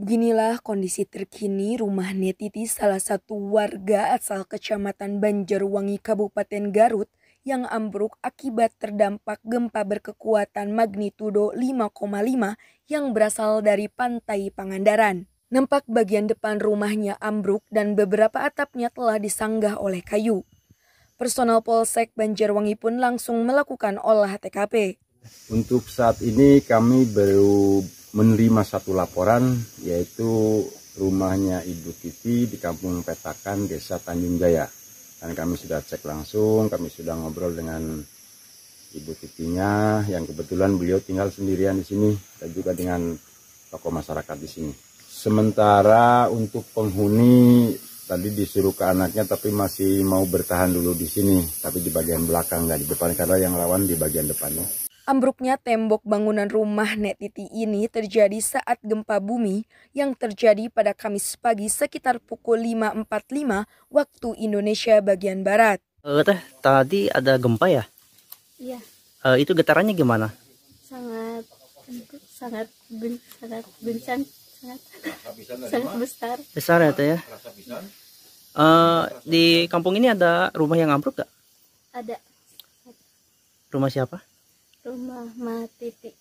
Beginilah kondisi terkini rumah Netiti salah satu warga asal kecamatan Banjarwangi Kabupaten Garut yang ambruk akibat terdampak gempa berkekuatan magnitudo 5,5 yang berasal dari pantai Pangandaran. Nampak bagian depan rumahnya ambruk dan beberapa atapnya telah disanggah oleh kayu. Personal Polsek Banjarwangi pun langsung melakukan olah TKP. Untuk saat ini kami baru menerima satu laporan yaitu rumahnya Ibu Titi di Kampung Petakan, Desa Tanjung Jaya. Dan kami sudah cek langsung, kami sudah ngobrol dengan Ibu Titinya yang kebetulan beliau tinggal sendirian di sini dan juga dengan tokoh masyarakat di sini. Sementara untuk penghuni tadi disuruh ke anaknya tapi masih mau bertahan dulu di sini tapi di bagian belakang nggak di depan karena yang lawan di bagian depannya Ambruknya tembok bangunan rumah Nek Titi ini terjadi saat gempa bumi yang terjadi pada Kamis pagi sekitar pukul 5.45 waktu Indonesia bagian Barat. Uh, teh, tadi ada gempa ya? Iya. Uh, itu getarannya gimana? Sangat, sangat, ben, sangat bencang, sangat, sangat besar. Besar ya teh ya? Uh, di kampung ini ada rumah yang ambruk gak? Ada. Rumah siapa? rumah mati titik